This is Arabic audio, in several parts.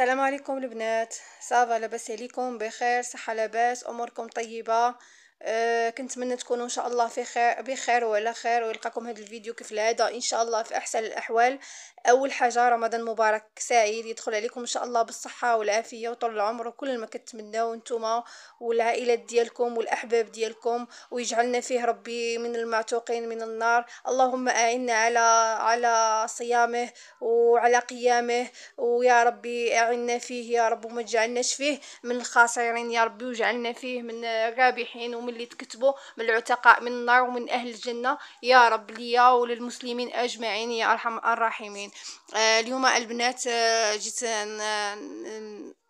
السلام عليكم البنات صافا لاباس عليكم بخير صحه لاباس اموركم طيبه أه كنتمنى تكونوا ان شاء الله في خير بخير وعلى خير ويلقاكم هذا الفيديو كيف العاده ان شاء الله في احسن الاحوال اول حاجه رمضان مبارك سعيد يدخل عليكم ان شاء الله بالصحه والعافيه وطول العمر وكل ما كتمناو نتوما والعائلات ديالكم والاحباب ديالكم ويجعلنا فيه ربي من المعتوقين من النار اللهم اعنا على على صيامه وعلى قيامه ويا ربي اعنا فيه يا رب وما تجعلناش فيه من الخاسرين يا ربي وجعلنا فيه من الرابحين ومن اللي تكتبوا من العتقاء من النار ومن اهل الجنه يا رب ليا وللمسلمين اجمعين يا ارحم الراحمين آه، اليوم البنات آه، جيت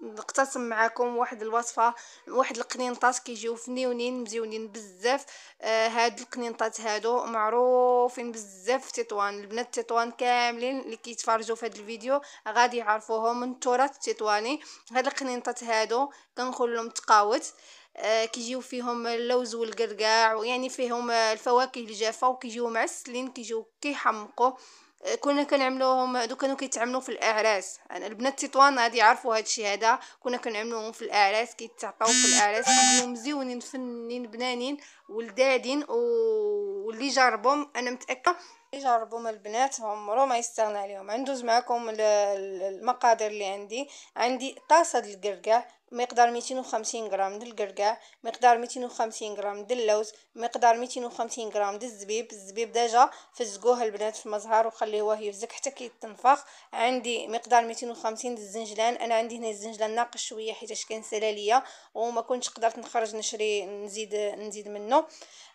نقتسم معكم واحد الوصفه واحد القنينطات كيجيو فنيونين مزيونين بزاف آه، هاد القنينطات هادو معروفين بزاف في تطوان البنات تطوان كاملين اللي كيتفرجوا في هاد الفيديو غادي يعرفوهم من التراث التطواني هاد القنينطات هادو كنقول لهم تقاوت كيجيو فيهم اللوز والقرقاع يعني فيهم الفواكه الجافه وكيجيو معسلين كيجيو كيحمقوا كنا كنعملوهم هادو كانوا كيتعملو في الاعراس انا البنات تطوان غادي يعرفوا هاد الشيء هذا كنا كنعملوهم في الاعراس كيتعطاو في الاعراس كانوا مزيونين فنين بنانين ولدادين و... واللي جربهم انا متاكده اللي جربهم البنات عمرو ما يستغنى عليهم عندوز معكم المقادير اللي عندي عندي طاسه القرقع مقدار 250 غرام ديال الكركاع مقدار 250 غرام ديال اللوز مقدار 250 غرام ديال الزبيب الزبيب ديجا فزقوه البنات في المزهر وخليوه يفزك حتى كيتنفخ عندي مقدار 250 ديال الزنجلان انا عندي هنا الزنجلان ناقص شويه حيت كان سلالية وما كنتش قدرت نخرج نشري نزيد نزيد منه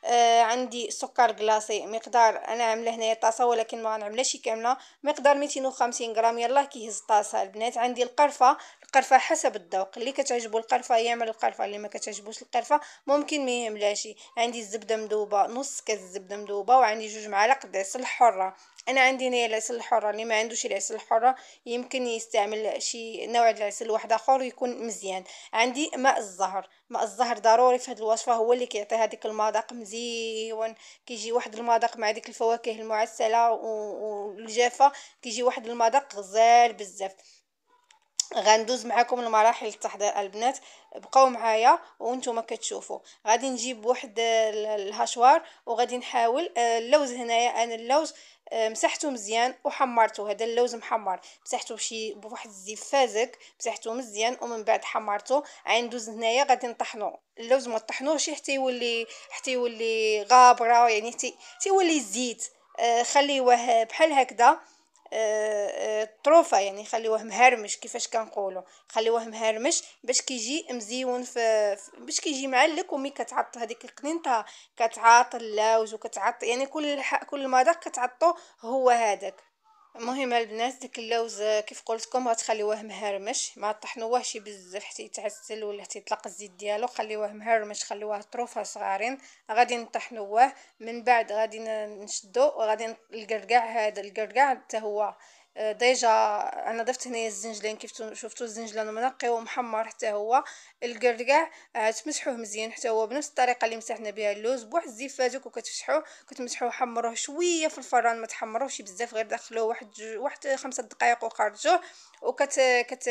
آه عندي سكر كلاصي مقدار انا عامله هنايا طاسه ولكن ما غنعملهاش كامله مقدار 250 غرام يلاه كيهز الطاسه البنات عندي القرفه القرفه حسب الذوق اللي كتعجبو القرفه يعمل القرفه اللي ما كتعجبوش القرفه ممكن ما يعملهاش عندي الزبده مذوبه نص كاس الزبده مذوبه وعندي جوج معالق العسل الحرة انا عندي هنا العسل الحره اللي ما عندوش العسل الحره يمكن يستعمل شي نوع العسل واحد اخر يكون مزيان عندي ماء الزهر ماء الزهر ضروري في هذه الوصفه هو اللي كيعطي هذيك المذاق مزيون كيجي واحد المذاق مع ديك الفواكه المعسله والجافه كيجي واحد المذاق غزال بزاف غندوز معكم المراحل التحضير البنات بقاو معايا وانتم كتشوفوا غادي نجيب واحد الهشوار وغادي نحاول آه، اللوز هنايا انا اللوز آه، مسحته مزيان وحمرته هذا اللوز محمر مسحته بشي بواحد الزيت فازك مسحته مزيان ومن بعد حمرته غندوز هنايا غادي نطحنو اللوز ما طحنوش حتى يولي حتى يولي غابره يعني حتى يولي زيت آه، خليوه بحال هكذا طروفه يعني خليوه مهرمش كيفاش كنقولوا خليوه مهرمش باش كيجي مزيون ف باش كيجي معلك ومي كتعط هذيك القنينطه كتعاط اللوز وكتعط يعني كل كل مذاق كتعطو هو هذاك المهم البنات ديك اللوز آه، كيف قلتكم غتخليوه مهرمش ما طحنوهش بزاف حتى يتعسل ولا حتى يطلق الزيت ديالو خليوه مهرمش خليوه طروفه صغارين غادي نطحنوه من بعد غادي نشدو وغادي القرقع هذا القرقع حتى هو ديجا انا ضفت هنايا الزنجلان كيف شفتوا الزنجلان منقي ومحمر حتى هو الكركاع آه، تمسحوه مزيان حتى هو بنفس الطريقه اللي مسحنا بها اللوز بواحد الزفازك وكتفتحوه كتمسحوه حمروه شويه في الفران ما تحمروهش بزاف غير دخلوه واحد واحد خمسة دقائق وخرجوه وكت كت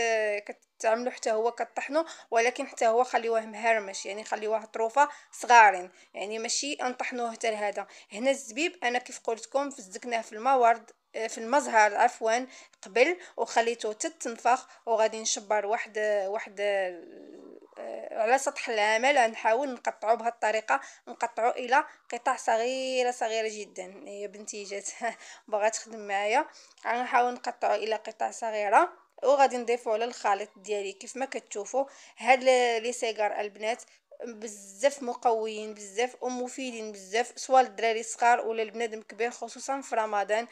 كتعملو حتى هو كطحنو ولكن حتى هو خليوه مهرمش يعني خليوه طروفه صغارين يعني ماشي نطحنوه حتى لهذا هنا الزبيب انا كيف قلت لكم فزكناه في الماء ورد آه، في المزهر عفوا قبل وخليته تتنفخ وغادي نشبر واحد واحد آه، على سطح العمل غنحاول نقطعو بهذه الطريقه نقطعو الى قطع صغيره صغيره جدا هي إيه، بنتي جات باغا تخدم معايا غنحاول نقطعو الى قطع صغيره وغادي نضيفو على الخليط ديالي كيف ما كتشوفوا هاد لي سيجار البنات بزاف مقويين بزاف ومفيدين بزاف سواء الدراري الصغار ولا البنادم الكبير خصوصا في رمضان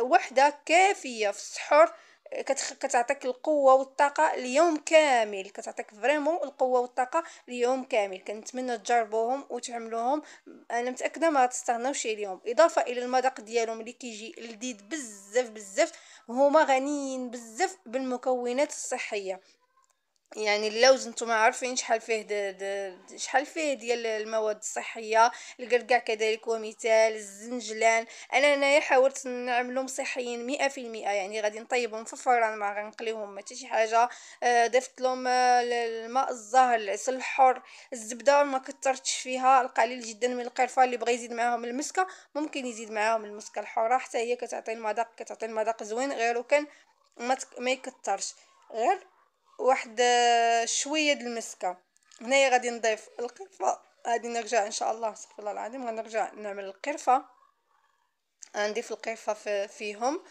وحدة كافية في السحور كتخ... كتعطيك القوه والطاقه ليوم كامل كتعطيك فريمون القوه والطاقه ليوم كامل كنتمنى تجربوهم وتعملوهم انا متاكده ما تستغناوش عليهم اضافه الى المذاق ديالهم اللي كيجي لذيذ بزاف بزاف هما غنيين بزاف بالمكونات الصحيه يعني اللوز نتوما عارفين شحال فيه دا دا شحال فيه ديال المواد الصحيه القرقع كذلك ومثال الزنجلان انا هنايا حاولت نعملهم صحيين مئة في المئة يعني غادي نطيبهم في الفران ما غنقليهم ما شي حاجه آه، ضفت لهم آه، الماء الزهر العسل الحر الزبده ما كثرتش فيها القليل جدا من القرفه اللي بغى يزيد معاهم المسكه ممكن يزيد معاهم المسكه الحره حتى هي كتعطي المذاق كتعطي المذاق زوين غير وكان ما, تك... ما يكثرش غير واحد آه، شويه د المسكه هنايا غادي نضيف القرفه غادي نرجع ان شاء الله استغفر الله العظيم غنرجع نعمل القرفه غنضيف القرفه فيهم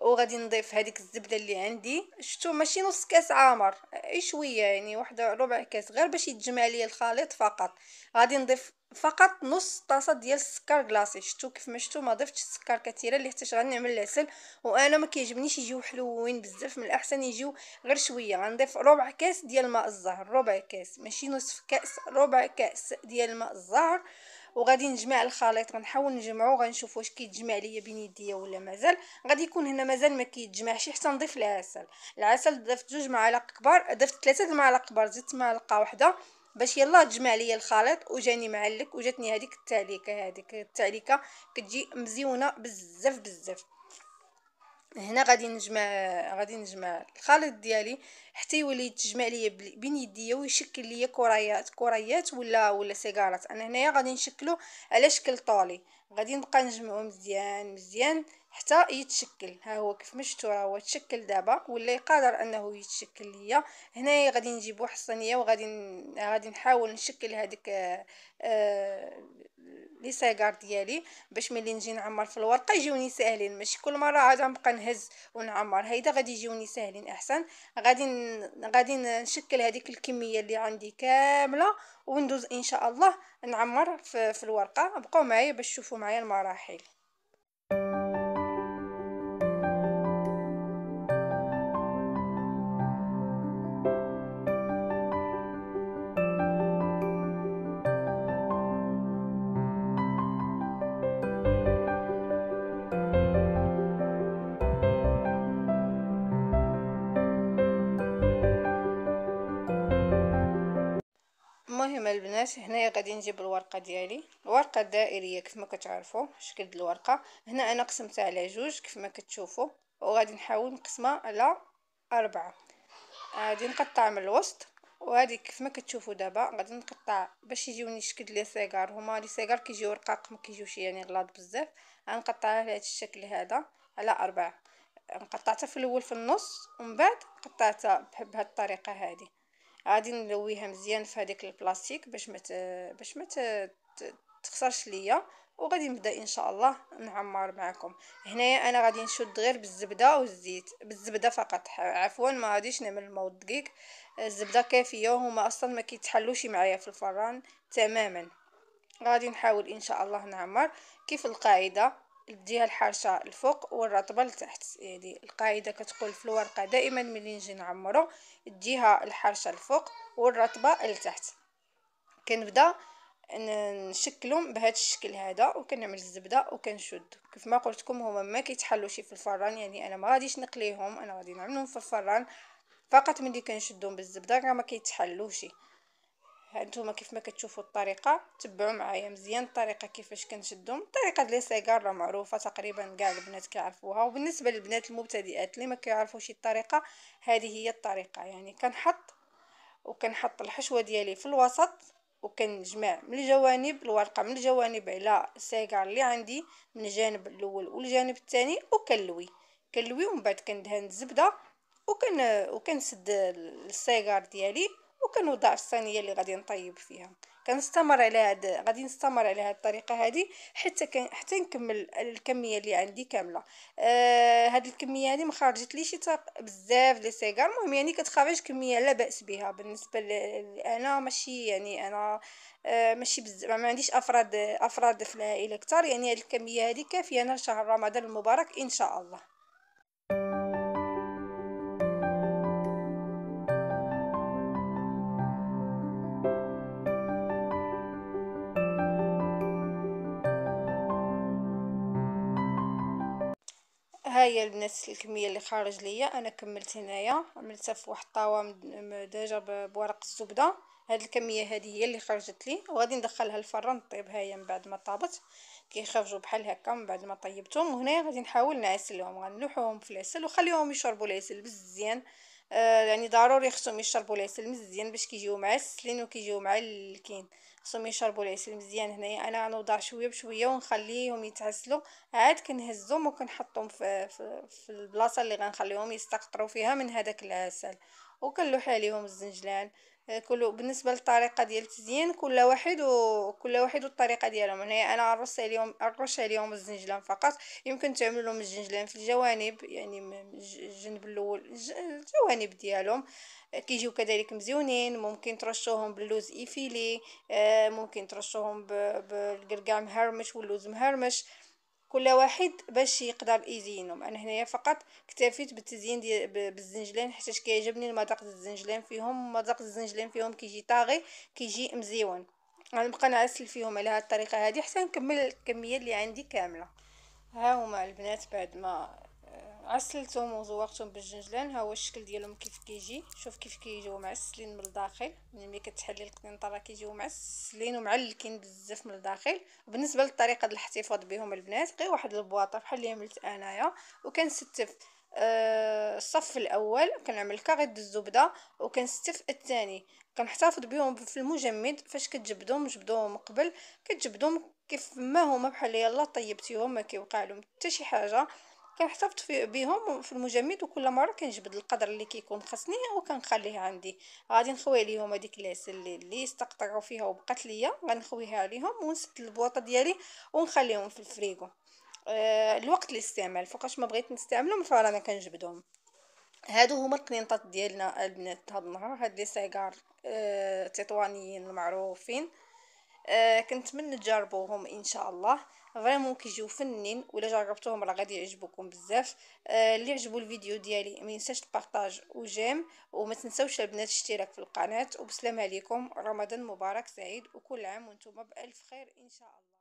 وغادي نضيف هذيك الزبده اللي عندي شفتوا ماشي نص كاس عامر اي شويه يعني واحد ربع كاس غير باش يتجمع لي الخليط فقط غادي نضيف فقط نص طاسه ديال السكر كلاصي شفتوا كيف ما شفتوا ما ضفتش السكر كثيره اللي حتى غنعمل العسل وانا ما كيعجبنيش يجيو حلوين بزاف من الاحسن يجيو غير شويه غنضيف ربع كاس ديال ماء الزهر ربع كاس ماشي نصف كاس ربع كاس ديال ماء الزهر وغادي نجمع الخليط غنحاول نجمعو غنشوف واش كيتجمع ليا بين يديا ولا مازال غادي يكون هنا مازال ما كيتجمعش حتى نضيف العسل العسل ضفت جوج معالق كبار ضفت ثلاثه المعالق كبار زدت معلقه واحده باش يلا تجمع ليا الخليط وجاني معلك وجاتني هذيك التعليكه هذيك التعليكه كتجي مزيونه بزاف بزاف هنا غادي نجمع غادي نجمع الخليط ديالي حتى يولي يتجمع ليا بين يديا ويشكل ليا كريات كريات ولا ولا سيجارات انا هنايا غادي نشكلو على شكل طولي غادي نبقى نجمعو مزيان مزيان حتى يتشكل ها هو كيف ما شفتو راه هو تشكل دابا ولا قادر انه يتشكل ليا هنايا غادي نجيبو حصانيه وغادي غادي نحاول نشكل هذيك آه، آه، لي سيغار ديالي باش ملي نجي نعمر في الورقه يجوني ساهلين ماشي كل مره عاد نبقى نهز ونعمر هيدا غادي يجوني ساهلين احسن غادي غادي نشكل هذيك الكميه اللي عندي كامله وندوز ان شاء الله نعمر في, في الورقه بقاو معايا باش تشوفوا معايا المراحل المهم البنات هنايا غادي نجيب الورقه ديالي الورقه الدائريه كيف ما كتعرفوا شكل الورقه هنا انا قسمتها على جوج كيف ما كتشوفوا وغادي نحاول نقسمها على أربعة غادي نقطع من الوسط وهادي كيف ما كتشوفوا دابا غادي نقطع باش يجيوني شكل لي السيجار هما لي سيجار كيجيو رقاق ما كيجيوش يعني غلاض بزاف غنقطعها على هذا الشكل هذا على أربعة قطعتها في الاول في النص ومن بعد قطعتها بهاد الطريقه هذه غادي نلويها مزيان في هذيك البلاستيك باش ما باش ما تخسرش ليا وغادي نبدا ان شاء الله نعمر معكم هنايا انا غادي نشد غير بالزبده والزيت بالزبده فقط عفوا ما غاديش نعمل الماء الدقيق الزبده كافيه وهما اصلا ما كيتحلوش معايا في الفران تماما غادي نحاول ان شاء الله نعمر كيف القاعده ديال الحرشة الفوق والرطبة لتحت يعني القاعدة كتقول في الورقة دائما ملي نجي نعمرو ديها الحرشة الفوق والرطبة لتحت كنبدا نشكلهم بهذا الشكل هذا وكنعمل الزبده وكنشد كيف ما قلت لكم هما ما كيتحلوش في الفران يعني انا ما غاديش نقليهم انا غادي نعملهم في الفران فقط ملي كنشدهم بالزبده راه ما كيتحلوش هانتوما كيف ما كتشوفوا الطريقه تبعوا معايا مزيان الطريقه كيفاش كنشدهم الطريقه ديال السيجار راه معروفه تقريبا كاع البنات كيعرفوها وبالنسبه للبنات المبتدئات اللي ما كيعرفوش الطريقه هذه هي الطريقه يعني كنحط وكنحط الحشوه ديالي في الوسط وكنجمع من الجوانب الورقه من الجوانب على السيجار اللي عندي من الجانب الاول والجانب الثاني وكنلوي كنلوي ومن بعد كندهن الزبده وكن وكنسد السيجار ديالي وكنوضع الصينيه اللي غادي نطيب فيها كنستمر على هاد غادي نستمر على هاد الطريقه هادي حتى كن... حتى نكمل الكميه اللي عندي كامله آه هاد الكميه هادي ما خرجتليش بزاف لي سيغار المهم يعني كتخرج كميه لا باس بها بالنسبه ل... انا ماشي يعني انا آه ماشي بز... ما عنديش افراد افراد في العائله كثار يعني هاد الكميه هادي كافيه انا شهر رمضان المبارك ان شاء الله هي البنات الكميه اللي خارج ليا انا كملت هنايا عملتها في واحد الطاوه ديجا بورق الزبده هاد الكميه هذه هي اللي خرجت لي وغادي ندخلها الفرن طيبها هي من بعد ما طابت كيخرجوا بحال هكا من بعد ما طيبتهم وهنايا غادي نحاول نعسلهم غنلوحوهم في العسل وخليهم يشربوا العسل مزيان آه يعني ضروري خصهم يشربوا العسل مزيان باش كيجيو مع السلين وكيجيو مع الكين خصهم يشربوا العسل مزيان هنايا انا غنوضع شويه بشويه ونخليهم يتعسلوا عاد كنهزهم وكنحطهم في, في البلاصه اللي غنخليهم يستقطروا فيها من هذاك العسل وكنلوح عليهم الزنجلان كل بالنسبه للطريقه ديال التزيين كل واحد وكل واحد والطريقه ديالهم هنايا انا عرس عليهم الرش عليهم الزنجلان فقط يمكن تعملوا لهم الزنجلان في الجوانب يعني الجنب الاول الجوانب ديالهم كيجيو كذلك مزيونين ممكن ترشوهم باللوز ايفيلي آه، ممكن ترشوهم بالقرقع مهرمش واللوز مهرمش كل واحد باش يقدر يزينهم انا هنايا فقط اكتفيت بالتزيين ديال بالزنجلان حيت كيعجبني المذاق ديال الزنجلان فيهم مذاق الزنجلان فيهم كيجي طاغي كيجي مزيون غنبقى نعسل فيهم على هذه الطريقه هذه حتى نكمل الكميه اللي عندي كامله ها هما البنات بعد ما غسلتهم وزوقتهم بالجنجلان ها هو الشكل ديالهم كيف كيجي شوف كيف كيجيو معسلين من الداخل يعني ملي كتحلي القنطره كيجيو معسلين ومعلكين بزاف من الداخل بالنسبه للطريقه الاحتفاظ بهم البنات غير واحد البواطه بحال اللي عملت انايا وكنستف أه الصف الاول كنعمل كغد الزبده وكنستف الثاني كنحتفظ بهم في المجمد فاش كتجبدهم جبدوهم قبل كتجبدهم كيف ما هما بحال يلا طيبتيهم ما كيوقع لهم حتى شي حاجه كنحتفظ بهم في المجمد وكل مره كنجبد القدر اللي كيكون خاصني وكنخليه عندي غادي نخوي عليهم هذيك العسل اللي, اللي استقطروا فيها وبقات ليا غنخويها عليهم ونسد البواطه ديالي ونخليهم في الفريغو أه الوقت الاستعمال فوقاش ما بغيت نستعملهم فانا ما كنجبدهم هادو هما القنينطات ديالنا البنات هاد النهار هاد لي سيغار أه تطوانيين المعروفين آه، كنت كنتمنى تجربوهم ان شاء الله فريمون كيجيو فنين ولا جربتوهم راه غادي يعجبوكم بزاف آه، اللي عجبو الفيديو ديالي ما ينساش البارطاج وجيم وما تنساوش البنات الاشتراك في القناه وبسلام عليكم رمضان مبارك سعيد وكل عام وانتم بالف خير ان شاء الله